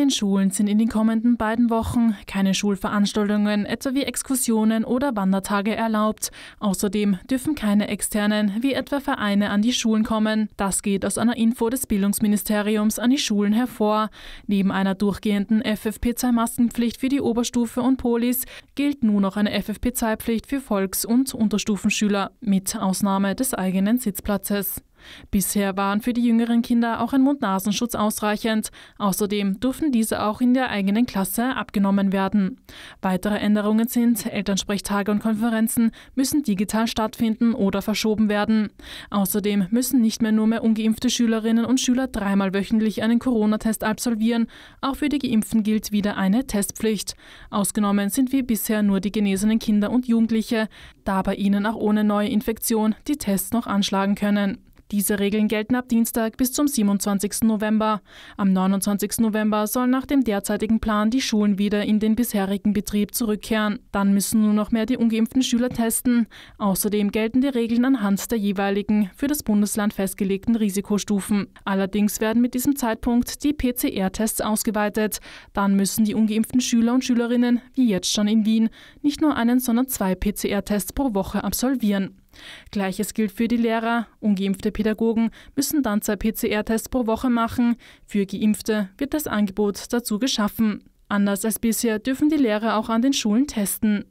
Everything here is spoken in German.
den Schulen sind in den kommenden beiden Wochen keine Schulveranstaltungen, etwa wie Exkursionen oder Wandertage erlaubt. Außerdem dürfen keine externen, wie etwa Vereine, an die Schulen kommen. Das geht aus einer Info des Bildungsministeriums an die Schulen hervor. Neben einer durchgehenden FFP2-Maskenpflicht für die Oberstufe und Polis gilt nun noch eine FFP2-Pflicht für Volks- und Unterstufenschüler, mit Ausnahme des eigenen Sitzplatzes. Bisher waren für die jüngeren Kinder auch ein Mund-Nasenschutz ausreichend. Außerdem durften diese auch in der eigenen Klasse abgenommen werden. Weitere Änderungen sind, Elternsprechtage und Konferenzen müssen digital stattfinden oder verschoben werden. Außerdem müssen nicht mehr nur mehr ungeimpfte Schülerinnen und Schüler dreimal wöchentlich einen Corona-Test absolvieren. Auch für die Geimpften gilt wieder eine Testpflicht. Ausgenommen sind wie bisher nur die genesenen Kinder und Jugendliche, da bei ihnen auch ohne neue Infektion die Tests noch anschlagen können. Diese Regeln gelten ab Dienstag bis zum 27. November. Am 29. November sollen nach dem derzeitigen Plan die Schulen wieder in den bisherigen Betrieb zurückkehren. Dann müssen nur noch mehr die ungeimpften Schüler testen. Außerdem gelten die Regeln anhand der jeweiligen für das Bundesland festgelegten Risikostufen. Allerdings werden mit diesem Zeitpunkt die PCR-Tests ausgeweitet. Dann müssen die ungeimpften Schüler und Schülerinnen, wie jetzt schon in Wien, nicht nur einen, sondern zwei PCR-Tests pro Woche absolvieren. Gleiches gilt für die Lehrer. Ungeimpfte Pädagogen müssen dann zwei PCR-Tests pro Woche machen. Für Geimpfte wird das Angebot dazu geschaffen. Anders als bisher dürfen die Lehrer auch an den Schulen testen.